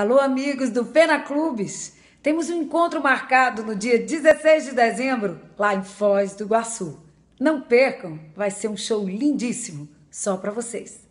Alô, amigos do Pena Clubes! Temos um encontro marcado no dia 16 de dezembro, lá em Foz do Iguaçu. Não percam, vai ser um show lindíssimo, só para vocês.